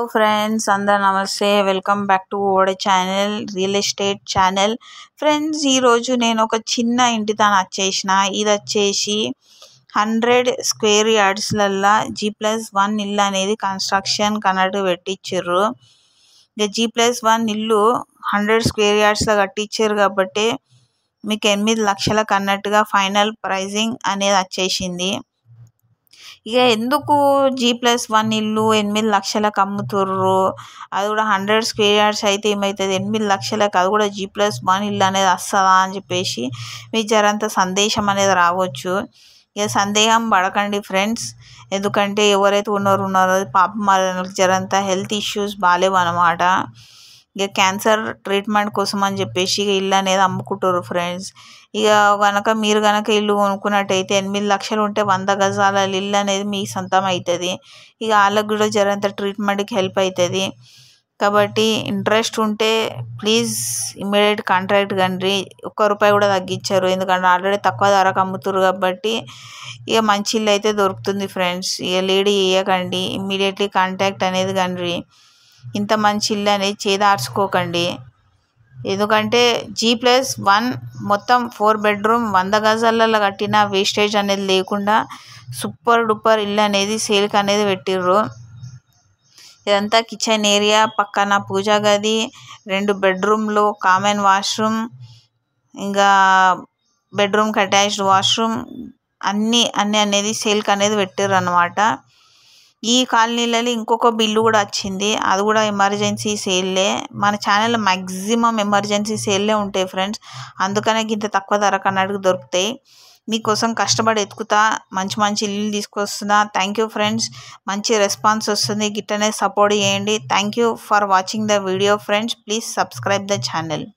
hello friends అందరు నమస్తే welcome back to ఓడ channel real estate channel friends ఈరోజు నేను ఒక చిన్న ఇంటి తాను వచ్చేసిన ఇది వచ్చేసి హండ్రెడ్ స్క్వేర్ యార్డ్స్లల్లో జీ ప్లస్ వన్ ఇల్లు అనేది కన్స్ట్రక్షన్ కన్నట్టు పెట్టించారు ఇక జీ ప్లస్ వన్ ఇల్లు హండ్రెడ్ స్క్వేర్ యార్డ్స్లో కట్టించారు కాబట్టి మీకు ఎనిమిది లక్షలకు అన్నట్టుగా ఫైనల్ ప్రైజింగ్ అనేది వచ్చేసింది ఇక ఎందుకు జీ ప్లస్ వన్ ఇల్లు ఎనిమిది లక్షలకు అమ్ముతుర్రు అది కూడా హండ్రెడ్ స్క్వేర్ యార్డ్స్ అయితే ఏమవుతుంది ఎనిమిది లక్షలకు అది కూడా జీ ప్లస్ వన్ ఇల్లు అనేది వస్తుందా అని చెప్పేసి మీ జరంత సందేశం అనేది రావచ్చు ఇక సందేహం పడకండి ఫ్రెండ్స్ ఎందుకంటే ఎవరైతే ఉన్నారు ఉన్నారో పాపం వాళ్ళకి జరంత హెల్త్ ఇష్యూస్ బాగాలేవు అనమాట ఇక క్యాన్సర్ ట్రీట్మెంట్ కోసం అని చెప్పేసి ఇల్లు అనేది అమ్ముకుంటారు ఫ్రెండ్స్ ఇక కనుక మీరు కనుక ఇల్లు కొనుక్కున్నట్టయితే ఎనిమిది లక్షలు ఉంటే వంద గజాల ఇల్లు అనేది మీ సొంతం అవుతుంది ఇక వాళ్ళకు కూడా జరంత ట్రీట్మెంట్కి హెల్ప్ అవుతుంది కాబట్టి ఇంట్రెస్ట్ ఉంటే ప్లీజ్ ఇమ్మీడియట్ కాంట్రాక్ట్ కండ్రి ఒక్క రూపాయి కూడా తగ్గించారు ఎందుకంటే ఆల్రెడీ తక్కువ ధరకు అమ్ముతురు కాబట్టి ఇక మంచి ఇల్లు అయితే దొరుకుతుంది ఫ్రెండ్స్ ఇక లేడీ వేయకండి ఇమ్మీడియట్లీ కాంటాక్ట్ అనేది కండ్రి ఇంత మంచి ఇల్లు అనేది చేదార్చుకోకండి ఎందుకంటే జీ ప్లస్ వన్ మొత్తం ఫోర్ బెడ్రూమ్ వంద గజాలలో కట్టిన వేస్టేజ్ అనేది లేకుండా సూపర్ డూపర్ ఇల్లు అనేది సేల్కి అనేది పెట్టిర్రు ఇదంతా కిచెన్ ఏరియా పక్కన పూజా గది రెండు బెడ్రూమ్లు కామన్ వాష్రూమ్ ఇంకా బెడ్రూమ్కి అటాచ్డ్ వాష్రూమ్ అన్నీ అన్నీ అనేది సేల్కి అనేది పెట్టిర్రు అనమాట ఈ కాలనీలలో ఇంకొక బిల్లు కూడా వచ్చింది అది కూడా ఎమర్జెన్సీ సేల్లే మన ఛానల్లో మ్యాక్సిమం ఎమర్జెన్సీ సేల్లే ఉంటాయి ఫ్రెండ్స్ అందుకనే ఇంత తక్కువ ధర అన్నట్టు దొరుకుతాయి మీకోసం కష్టపడి ఎత్తుకుతా మంచి మంచి ఇల్లు తీసుకొస్తున్నా థ్యాంక్ యూ ఫ్రెండ్స్ మంచి రెస్పాన్స్ వస్తుంది గిట్టనే సపోర్ట్ చేయండి thank you for watching the video friends please subscribe the channel